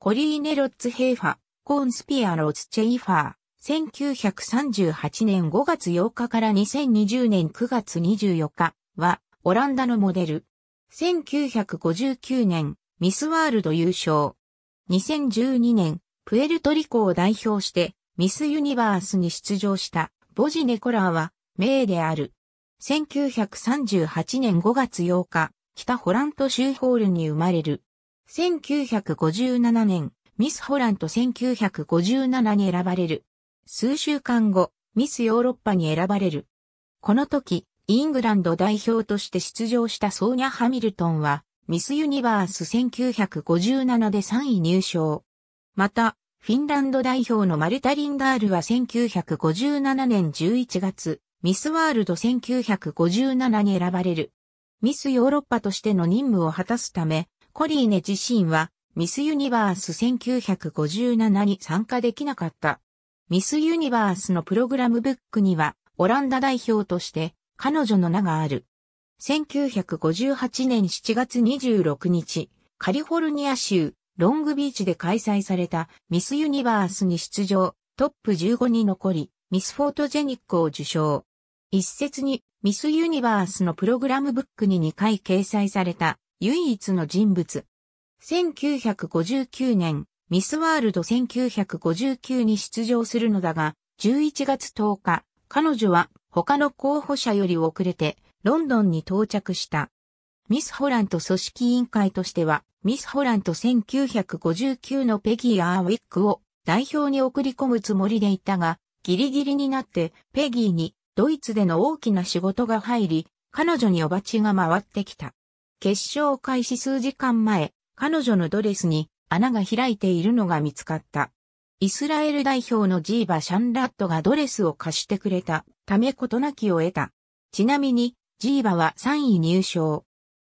コリーネ・ロッツ・ヘーファ、コーンスピア・ローツ・チェイファー、1938年5月8日から2020年9月24日は、オランダのモデル。1959年、ミスワールド優勝。2012年、プエルトリコを代表して、ミスユニバースに出場した、ボジネコラーは、名である。1938年5月8日、北ホラント州ホールに生まれる。1957年、ミスホラント1957に選ばれる。数週間後、ミスヨーロッパに選ばれる。この時、イングランド代表として出場したソーニャ・ハミルトンは、ミスユニバース1957で3位入賞。また、フィンランド代表のマルタ・リンダールは1957年11月、ミスワールド1957に選ばれる。ミスヨーロッパとしての任務を果たすため、コリーネ自身はミスユニバース1957に参加できなかった。ミスユニバースのプログラムブックにはオランダ代表として彼女の名がある。1958年7月26日、カリフォルニア州ロングビーチで開催されたミスユニバースに出場、トップ15に残り、ミスフォートジェニックを受賞。一説にミスユニバースのプログラムブックに2回掲載された唯一の人物。1959年、ミスワールド1959に出場するのだが、11月10日、彼女は他の候補者より遅れて、ロンドンに到着した。ミスホラント組織委員会としては、ミスホラント1959のペギー・アーウィックを代表に送り込むつもりでいたが、ギリギリになってペギーにドイツでの大きな仕事が入り、彼女におばちが回ってきた。決勝開始数時間前、彼女のドレスに穴が開いているのが見つかった。イスラエル代表のジーバ・シャンラットがドレスを貸してくれたため事なきを得た。ちなみに、ジーバは3位入賞。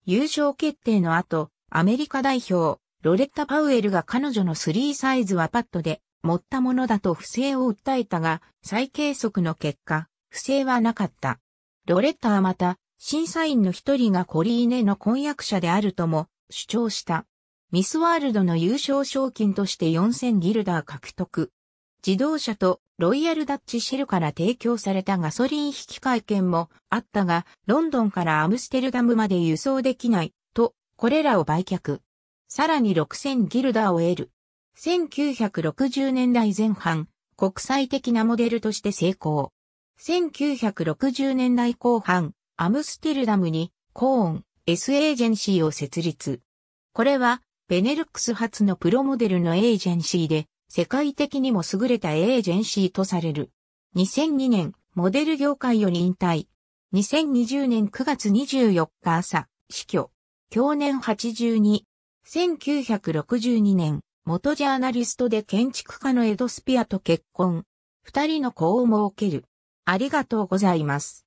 優勝決定の後、アメリカ代表、ロレッタ・パウエルが彼女のスリーサイズはパッドで持ったものだと不正を訴えたが、再計測の結果、不正はなかった。ロレッタはまた、審査員の一人がコリーネの婚約者であるとも主張した。ミスワールドの優勝賞金として4000ギルダー獲得。自動車とロイヤルダッチシェルから提供されたガソリン引換券もあったが、ロンドンからアムステルダムまで輸送できない、と、これらを売却。さらに6000ギルダーを得る。1960年代前半、国際的なモデルとして成功。1960年代後半、アムステルダムにコーン S エージェンシーを設立。これはベネルックス初のプロモデルのエージェンシーで世界的にも優れたエージェンシーとされる。2002年モデル業界を引退。2020年9月24日朝、死去。去年82。1962年、元ジャーナリストで建築家のエドスピアと結婚。二人の子を設ける。ありがとうございます。